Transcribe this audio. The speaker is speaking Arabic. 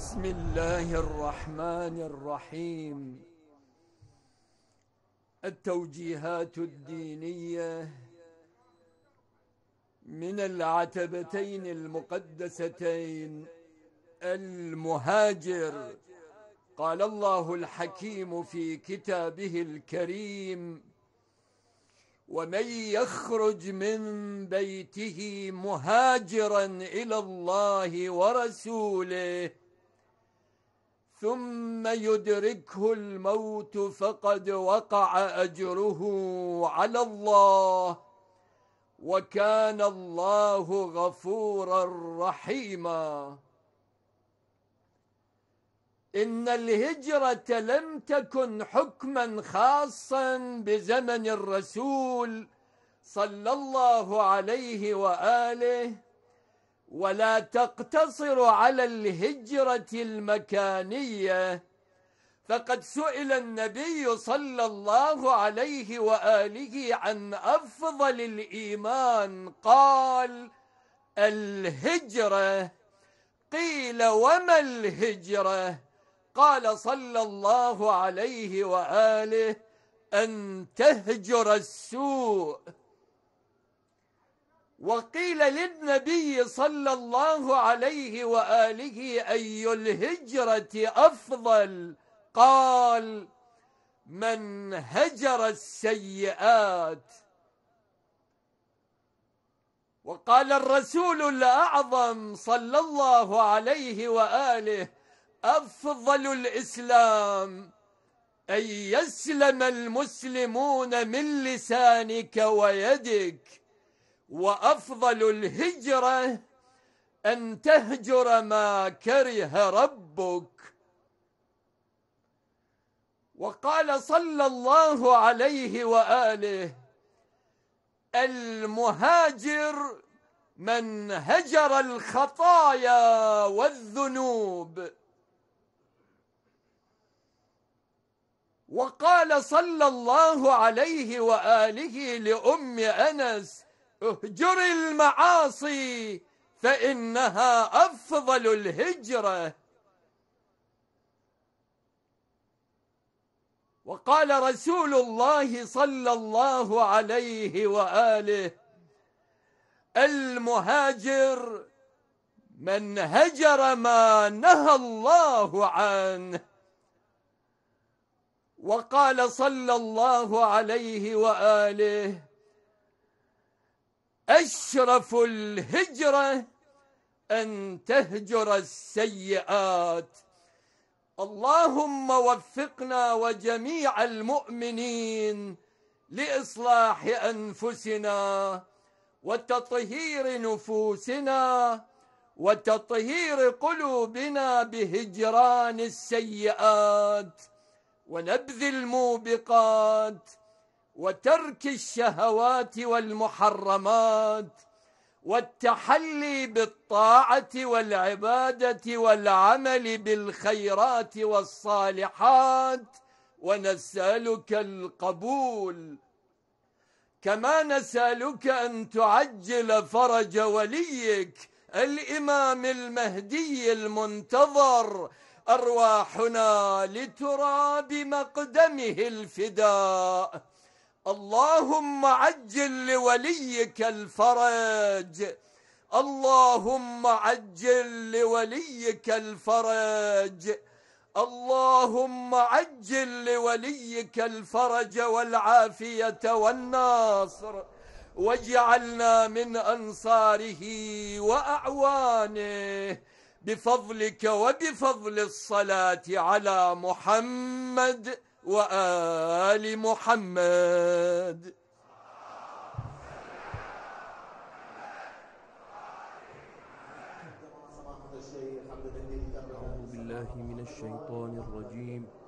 بسم الله الرحمن الرحيم التوجيهات الدينية من العتبتين المقدستين المهاجر قال الله الحكيم في كتابه الكريم ومن يخرج من بيته مهاجرا إلى الله ورسوله ثم يدركه الموت فقد وقع أجره على الله وكان الله غفورا رحيما إن الهجرة لم تكن حكما خاصا بزمن الرسول صلى الله عليه وآله ولا تقتصر على الهجرة المكانية فقد سئل النبي صلى الله عليه وآله عن أفضل الإيمان قال الهجرة قيل وما الهجرة قال صلى الله عليه وآله أن تهجر السوء وقيل للنبي صلى الله عليه وآله أي الهجرة أفضل قال من هجر السيئات وقال الرسول الأعظم صلى الله عليه وآله أفضل الإسلام أن يسلم المسلمون من لسانك ويدك وأفضل الهجرة أن تهجر ما كره ربك وقال صلى الله عليه وآله المهاجر من هجر الخطايا والذنوب وقال صلى الله عليه وآله لأم أنس اهجر المعاصي فإنها أفضل الهجرة وقال رسول الله صلى الله عليه وآله المهاجر من هجر ما نهى الله عنه وقال صلى الله عليه وآله أشرف الهجرة أن تهجر السيئات اللهم وفقنا وجميع المؤمنين لإصلاح أنفسنا وتطهير نفوسنا وتطهير قلوبنا بهجران السيئات ونبذ الموبقات وترك الشهوات والمحرمات والتحلي بالطاعة والعبادة والعمل بالخيرات والصالحات ونسألك القبول كما نسألك أن تعجل فرج وليك الإمام المهدي المنتظر أرواحنا لتراب مقدمه الفداء اللهم عجل لوليك الفرج اللهم عجل لوليك الفرج اللهم عجل لوليك الفرج والعافية والناصر واجعلنا من أنصاره وأعوانه بفضلك وبفضل الصلاة على محمد وآل محمد أعوذ بالله من الشيطان الرجيم